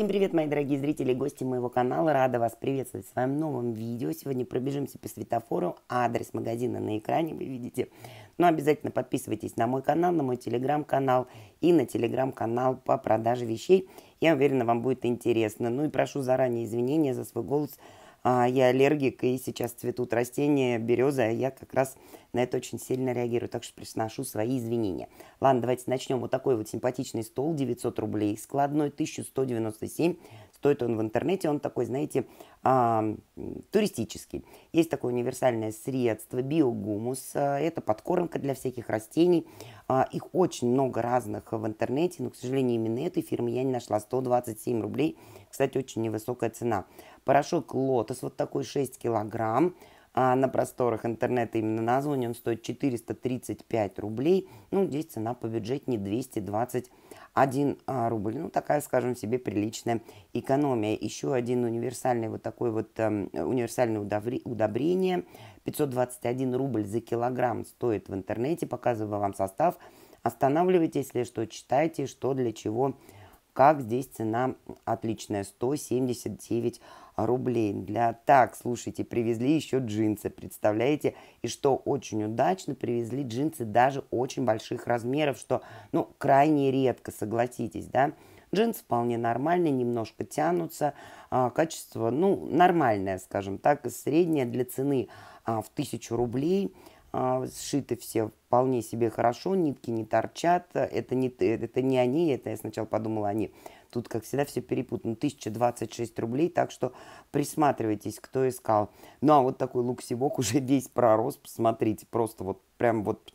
Всем привет, мои дорогие зрители и гости моего канала. Рада вас приветствовать в своем новом видео. Сегодня пробежимся по светофору. Адрес магазина на экране вы видите. Но обязательно подписывайтесь на мой канал, на мой телеграм-канал и на телеграм-канал по продаже вещей. Я уверена, вам будет интересно. Ну и прошу заранее извинения за свой голос – а, я аллергик, и сейчас цветут растения, береза, а я как раз на это очень сильно реагирую, так что присношу свои извинения. Ладно, давайте начнем. Вот такой вот симпатичный стол, 900 рублей, складной 1197, стоит он в интернете, он такой, знаете, а, туристический. Есть такое универсальное средство биогумус, а, это подкормка для всяких растений, а, их очень много разных в интернете, но, к сожалению, именно этой фирмы я не нашла, 127 рублей, кстати, очень невысокая цена. Порошок лотос, вот такой 6 килограмм, а на просторах интернета именно название, он стоит 435 рублей, ну, здесь цена по бюджет не 220 рублей 1 а, рубль. Ну, такая, скажем себе, приличная экономия. Еще один универсальный вот такой вот э, универсальное удобрение. 521 рубль за килограмм стоит в интернете. Показываю вам состав. Останавливайтесь, если что, читайте, что для чего как здесь цена отличная, 179 рублей. Для так, слушайте, привезли еще джинсы, представляете? И что очень удачно, привезли джинсы даже очень больших размеров, что, ну, крайне редко, согласитесь, да? Джинсы вполне нормальные, немножко тянутся, а, качество, ну, нормальное, скажем так, среднее для цены а, в 1000 рублей – а, сшиты все вполне себе хорошо, нитки не торчат, это не, это не они, это я сначала подумала они. Тут, как всегда, все перепутано. 1026 рублей, так что присматривайтесь, кто искал. Ну, а вот такой луксивок уже весь пророс, посмотрите, просто вот прям вот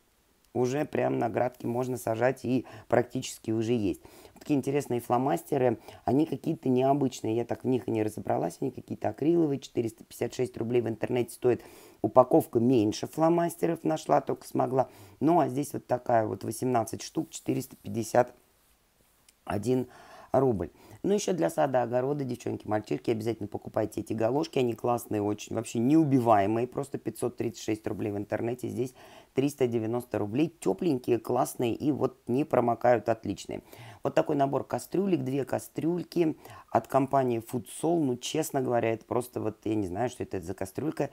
уже прям на градке можно сажать и практически уже есть. Такие интересные фломастеры, они какие-то необычные, я так в них и не разобралась, они какие-то акриловые, 456 рублей в интернете стоят упаковка меньше фломастеров нашла, только смогла. Ну, а здесь вот такая вот 18 штук, 451 рубль. Ну, еще для сада, огорода, девчонки, мальчишки, обязательно покупайте эти галошки. Они классные очень, вообще неубиваемые. Просто 536 рублей в интернете, здесь 390 рублей. Тепленькие, классные и вот не промокают, отличные. Вот такой набор кастрюлек, две кастрюльки от компании Food Soul. Ну, честно говоря, это просто вот, я не знаю, что это за кастрюлька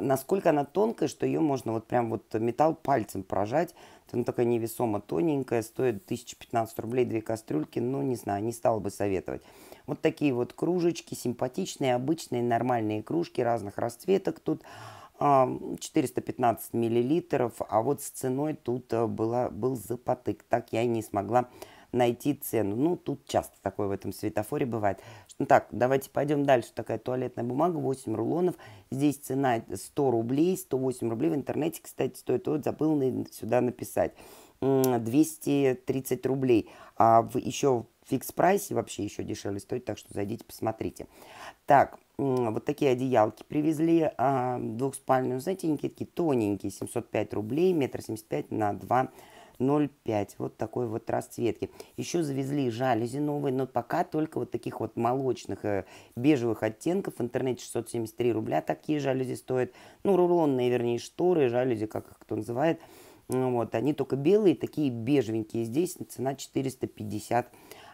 насколько она тонкая, что ее можно вот прям вот металл пальцем прожать. Она такая невесомо тоненькая, стоит 1015 рублей две кастрюльки, ну не знаю, не стала бы советовать. Вот такие вот кружечки, симпатичные, обычные, нормальные кружки разных расцветок тут. 415 а, миллилитров, а вот с ценой тут э, была, был запотык, так я и не смогла найти цену. Ну, тут часто такое в этом светофоре бывает. Ну так, давайте пойдем дальше. Такая туалетная бумага, 8 рулонов. Здесь цена 100 рублей, 108 рублей. В интернете, кстати, стоит. Вот забыл сюда написать. 230 рублей. А в, еще в фикс-прайсе вообще еще дешевле стоит, так что зайдите, посмотрите. Так, вот такие одеялки привезли, а, двухспальную, знаете, они такие тоненькие, 705 рублей, метр семьдесят пять на 2 0,5. Вот такой вот расцветки. Еще завезли жалюзи новые, но пока только вот таких вот молочных э, бежевых оттенков. В интернете 673 рубля такие жалюзи стоят. Ну, рулонные, вернее, шторы, жалюзи, как их кто называет. Ну, вот, они только белые, такие бежевенькие. Здесь цена 450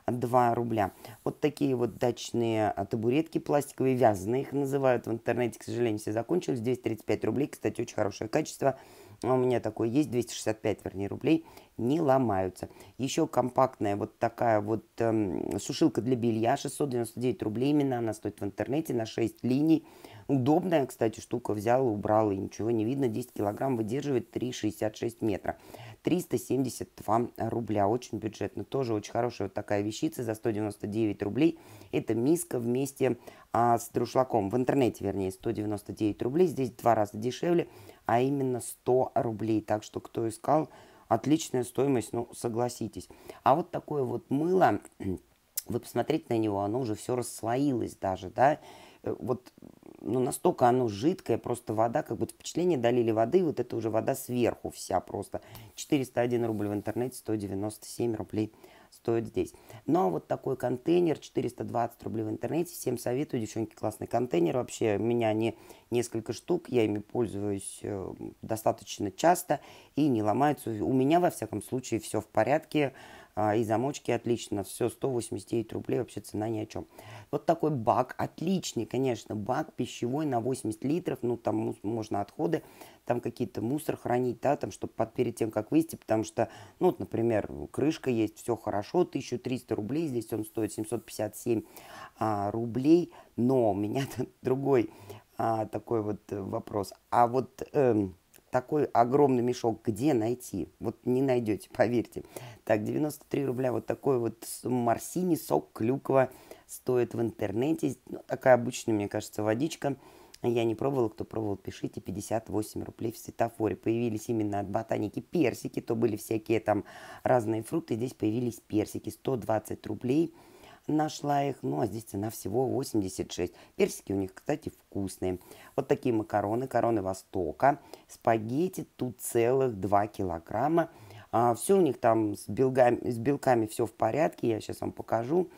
2 рубля. Вот такие вот дачные а, табуретки пластиковые, вязаные их называют в интернете, к сожалению, все закончились. Здесь 35 рублей, кстати, очень хорошее качество. А у меня такой есть, 265, вернее, рублей, не ломаются. Еще компактная вот такая вот эм, сушилка для белья, 699 рублей, именно она стоит в интернете на 6 линий, Удобная, кстати, штука. Взяла, убрала, и ничего не видно. 10 килограмм выдерживает 3,66 метра. 372 рубля. Очень бюджетно. Тоже очень хорошая вот такая вещица за 199 рублей. Это миска вместе а, с друшлаком. В интернете, вернее, 199 рублей. Здесь два раза дешевле, а именно 100 рублей. Так что, кто искал, отличная стоимость, ну, согласитесь. А вот такое вот мыло, вы посмотрите на него, оно уже все расслоилось даже, да, Э, вот ну, настолько оно жидкое, просто вода, как будто впечатление долили воды, вот это уже вода сверху вся просто. 401 рубль в интернете, 197 рублей стоит здесь. но ну, а вот такой контейнер, 420 рублей в интернете, всем советую, девчонки, классный контейнер, вообще у меня не несколько штук, я ими пользуюсь э, достаточно часто и не ломаются, у меня, во всяком случае, все в порядке, а, и замочки отлично, все 189 рублей, вообще цена ни о чем. Вот такой бак, отличный, конечно, бак пищевой на 80 литров, ну там можно отходы, там какие-то мусор хранить, да, там, чтобы под, перед тем, как вывести, потому что, ну вот, например, крышка есть, все хорошо, 1300 рублей, здесь он стоит 757 а, рублей, но у меня другой а, такой вот э, вопрос. А вот... Эм, такой огромный мешок где найти? Вот не найдете, поверьте. Так, 93 рубля вот такой вот марсини сок, клюква стоит в интернете. Ну, такая обычная, мне кажется, водичка. Я не пробовала, кто пробовал, пишите, 58 рублей в светофоре. Появились именно от ботаники персики, то были всякие там разные фрукты, здесь появились персики, 120 рублей – нашла их. Ну, а здесь цена всего 86. Персики у них, кстати, вкусные. Вот такие макароны, короны Востока. Спагетти тут целых 2 килограмма. А, все у них там с белгами, с белками все в порядке. Я сейчас вам покажу.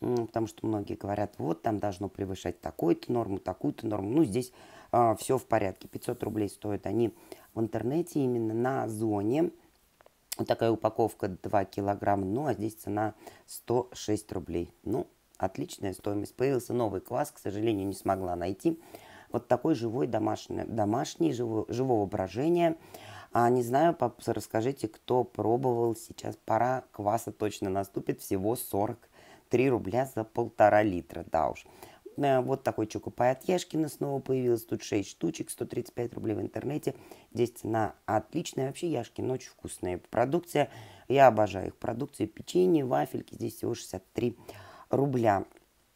Потому что многие говорят, вот там должно превышать такую-то норму, такую-то норму. Ну, здесь а, все в порядке. 500 рублей стоят они в интернете именно на зоне. Вот такая упаковка 2 килограмма, ну а здесь цена 106 рублей. Ну, отличная стоимость. Появился новый квас к сожалению, не смогла найти. Вот такой живой домашний, домашний живо, живого брожения. А, не знаю, пап, расскажите, кто пробовал сейчас. Пора кваса точно наступит. Всего 43 рубля за полтора литра, да уж. Вот такой чокопай от Яшкина снова появился. Тут 6 штучек, 135 рублей в интернете. Здесь цена отличная. Вообще Яшкин очень вкусная продукция. Я обожаю их продукцию. Печенье, вафельки. Здесь всего 63 рубля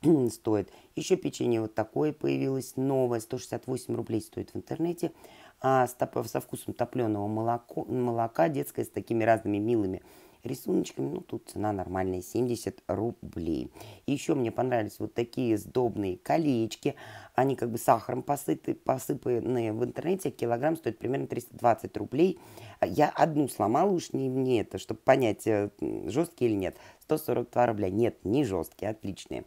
стоит. Еще печенье вот такое появилось, новое, 168 рублей стоит в интернете, а, со вкусом топленого молоко, молока, детское, с такими разными милыми рисуночками. Ну, тут цена нормальная, 70 рублей. И еще мне понравились вот такие сдобные колечки. Они как бы сахаром посыты, посыпанные в интернете. Килограмм стоит примерно 320 рублей. Я одну сломала, уж не мне это, чтобы понять, э, жесткие или нет. 142 рубля. Нет, не жесткие, отличные.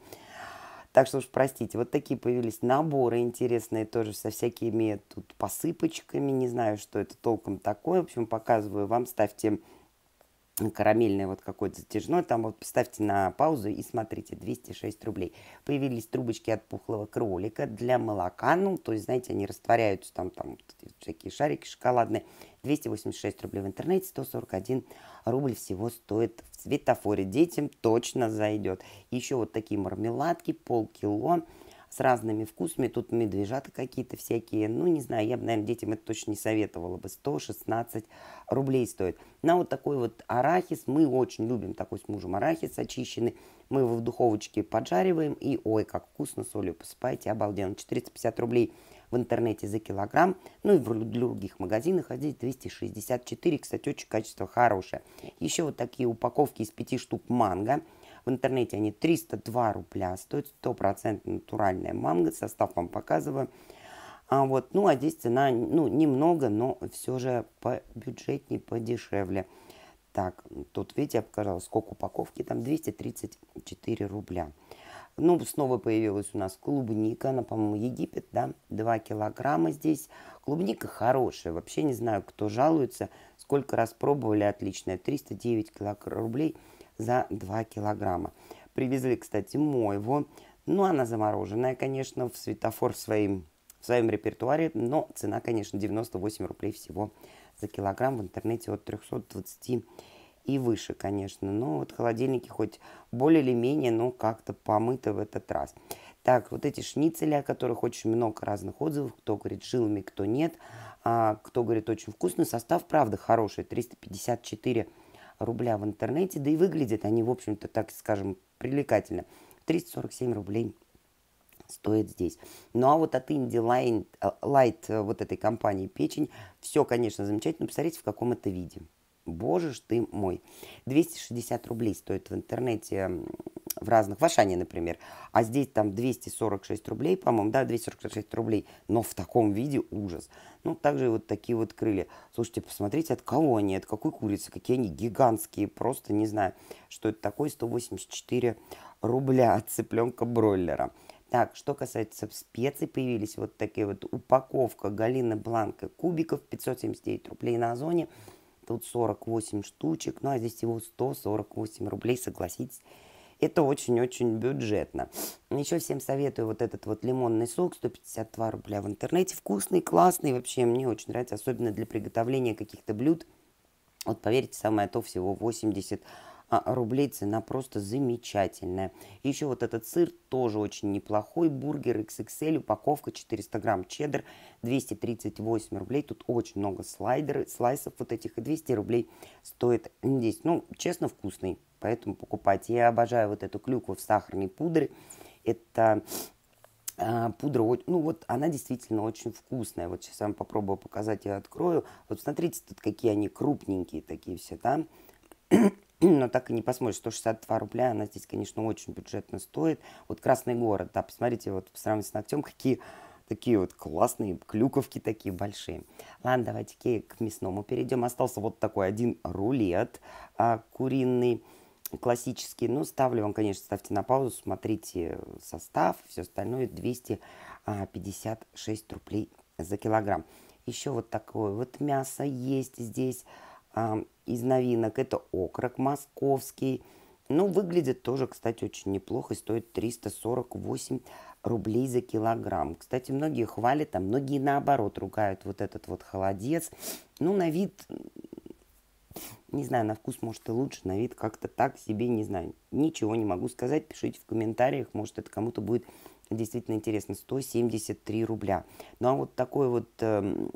Так что уж простите, вот такие появились наборы интересные тоже со всякими тут посыпочками. Не знаю, что это толком такое. В общем, показываю вам, ставьте Карамельный вот какой то затяжное, там вот поставьте на паузу и смотрите, 206 рублей. Появились трубочки от пухлого кролика для молока, ну, то есть, знаете, они растворяются, там, там всякие шарики шоколадные, 286 рублей в интернете, 141 рубль всего стоит в светофоре, детям точно зайдет. Еще вот такие мармеладки, полкило, с разными вкусами. Тут медвежата какие-то всякие. Ну, не знаю, я бы, наверное, детям это точно не советовала бы. 116 рублей стоит. На вот такой вот арахис. Мы очень любим такой с мужем арахис очищенный. Мы его в духовочке поджариваем. И ой, как вкусно солью посыпаете. Обалденно. 450 рублей в интернете за килограмм, ну и в других магазинах, а здесь 264, кстати, очень качество хорошее. Еще вот такие упаковки из 5 штук манго – в интернете они 302 рубля стоят, стопроцентно натуральная манго, состав вам показываю. А вот, ну, а здесь цена, ну, немного, но все же по бюджетнее, подешевле. Так, тут, видите, я показала, сколько упаковки, там 234 рубля. Ну, снова появилась у нас клубника, она, по-моему, Египет, да, 2 килограмма здесь. Клубника хорошая, вообще не знаю, кто жалуется, сколько раз пробовали, отличная, 309 рублей за 2 килограмма. Привезли, кстати, мойву. Ну, она замороженная, конечно, в светофор своим, в своем репертуаре, но цена, конечно, 98 рублей всего за килограмм в интернете от 320 и выше, конечно. Но вот холодильники хоть более или менее, но как-то помыты в этот раз. Так, вот эти шницели, о которых очень много разных отзывов, кто говорит жилами, кто нет, а, кто говорит очень вкусный, состав правда хороший, 354 рубля в интернете, да и выглядят они, в общем-то, так скажем, привлекательно. 347 рублей стоит здесь. Ну а вот от Indie Line, Light вот этой компании печень, все, конечно, замечательно. Посмотрите, в каком это виде. Боже ж ты мой. 260 рублей стоит в интернете в разных, в Ашане, например, а здесь там 246 рублей, по-моему, да, 246 рублей, но в таком виде ужас. Ну, также вот такие вот крылья. Слушайте, посмотрите, от кого они, от какой курицы, какие они гигантские, просто не знаю, что это такое, 184 рубля от цыпленка бройлера. Так, что касается специй, появились вот такие вот упаковка галины Бланка кубиков, 579 рублей на Озоне, тут 48 штучек, ну а здесь всего 148 рублей, согласитесь, это очень-очень бюджетно. Еще всем советую вот этот вот лимонный сок, 152 рубля в интернете. Вкусный, классный, вообще мне очень нравится, особенно для приготовления каких-то блюд. Вот поверьте, самое то всего 80 а, рублей цена просто замечательная. Еще вот этот сыр тоже очень неплохой. Бургер XXL, упаковка 400 грамм чеддер, 238 рублей. Тут очень много слайдеров, слайсов вот этих, и 200 рублей стоит здесь. Ну, честно, вкусный поэтому покупать Я обожаю вот эту клюкву в сахарной пудре. Это э, пудра, ну вот она действительно очень вкусная. Вот сейчас я вам попробую показать, я открою. Вот смотрите, тут какие они крупненькие такие все, да? но так и не посмотришь. 162 рубля, она здесь, конечно, очень бюджетно стоит. Вот Красный город, да, посмотрите, вот по сравнению с ногтем, какие такие вот классные клюковки такие большие. Ладно, давайте к мясному перейдем. Остался вот такой один рулет а, куриный классический, ну, ставлю вам, конечно, ставьте на паузу, смотрите состав, все остальное, 256 а, рублей за килограмм. Еще вот такое вот мясо есть здесь а, из новинок, это окрок московский, ну, выглядит тоже, кстати, очень неплохо, стоит 348 рублей за килограмм. Кстати, многие хвалят, а многие наоборот ругают вот этот вот холодец. Ну, на вид не знаю, на вкус, может, и лучше, на вид как-то так себе, не знаю. Ничего не могу сказать, пишите в комментариях, может, это кому-то будет действительно интересно. 173 рубля. Ну, а вот такой вот э,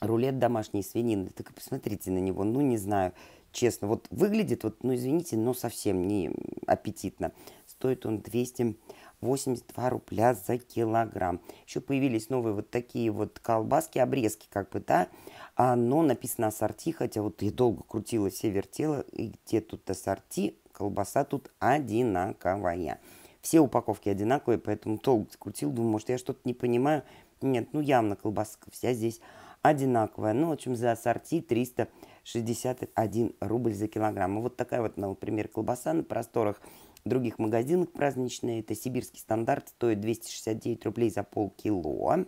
рулет домашней свинины, так и посмотрите на него, ну, не знаю, честно. Вот выглядит, вот, ну, извините, но совсем не аппетитно. Стоит он 200 82 рубля за килограмм. Еще появились новые вот такие вот колбаски, обрезки как бы, да, а, но написано ассорти, хотя вот я долго крутила, все вертела, и где тут ассорти, колбаса тут одинаковая. Все упаковки одинаковые, поэтому долго крутил, думаю, может, я что-то не понимаю. Нет, ну явно колбаска вся здесь одинаковая. Ну, в общем, за ассорти 361 рубль за килограмм. И вот такая вот, например, колбаса на просторах – других магазинах праздничные это сибирский стандарт стоит 269 рублей за полкило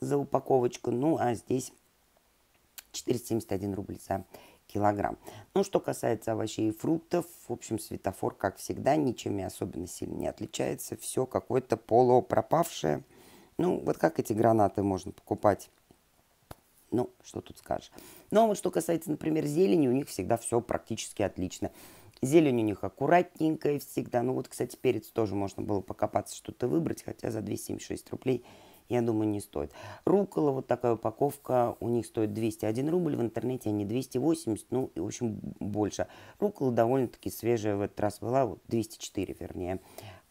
за упаковочку. Ну, а здесь 471 рубль за килограмм. Ну, что касается овощей и фруктов, в общем, светофор, как всегда, ничем и особенно сильно не отличается. Все какое-то полупропавшее. Ну, вот как эти гранаты можно покупать? Ну, что тут скажешь. Ну, а вот что касается, например, зелени, у них всегда все практически отлично. Зелень у них аккуратненькая всегда. Ну вот, кстати, перец тоже можно было покопаться, что-то выбрать, хотя за 276 рублей, я думаю, не стоит. Рукола, вот такая упаковка, у них стоит 201 рубль, в интернете они 280, ну и, в общем, больше. Рукола довольно-таки свежая в этот раз была, вот 204, вернее,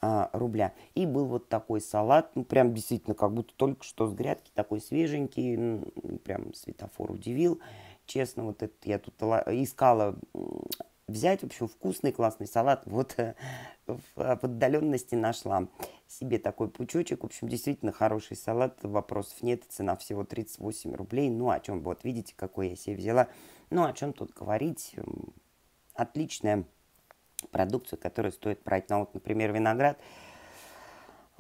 а, рубля. И был вот такой салат, ну прям действительно, как будто только что с грядки, такой свеженький, ну, прям светофор удивил честно, вот это я тут искала взять, в общем, вкусный классный салат. Вот э, э, в отдаленности нашла себе такой пучочек. В общем, действительно хороший салат, вопросов нет. Цена всего 38 рублей. Ну, о чем, вот видите, какой я себе взяла. Ну, о чем тут говорить. Отличная продукция, которую стоит брать. Ну, а вот, например, виноград.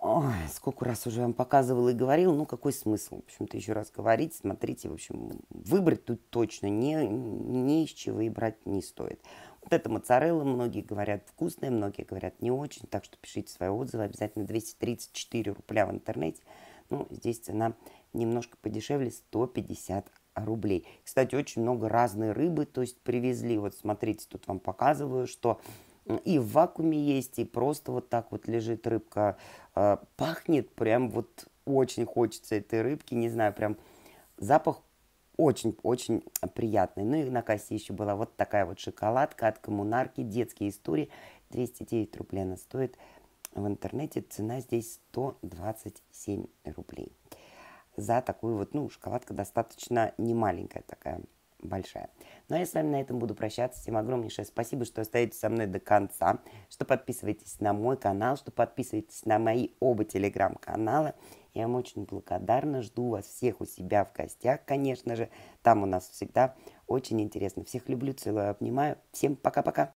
Ой, сколько раз уже вам показывал и говорил, ну какой смысл, в общем-то, еще раз говорить, смотрите, в общем, выбрать тут точно не, не из чего и брать не стоит. Вот это моцарелла, многие говорят вкусная, многие говорят не очень, так что пишите свои отзывы, обязательно 234 рубля в интернете. Ну, здесь цена немножко подешевле, 150 рублей. Кстати, очень много разной рыбы, то есть привезли, вот смотрите, тут вам показываю, что и в вакууме есть, и просто вот так вот лежит рыбка. А, пахнет прям вот очень хочется этой рыбки, не знаю, прям запах очень-очень приятный. Ну и на кассе еще была вот такая вот шоколадка от коммунарки, детские истории. 209 рублей она стоит в интернете. Цена здесь 127 рублей. За такую вот, ну, шоколадка достаточно немаленькая такая, большая. Ну, а я с вами на этом буду прощаться. Всем огромнейшее спасибо, что остаетесь со мной до конца, что подписываетесь на мой канал, что подписываетесь на мои оба телеграм-канала – я вам очень благодарна, жду вас всех у себя в гостях, конечно же. Там у нас всегда очень интересно. Всех люблю, целую, обнимаю. Всем пока-пока.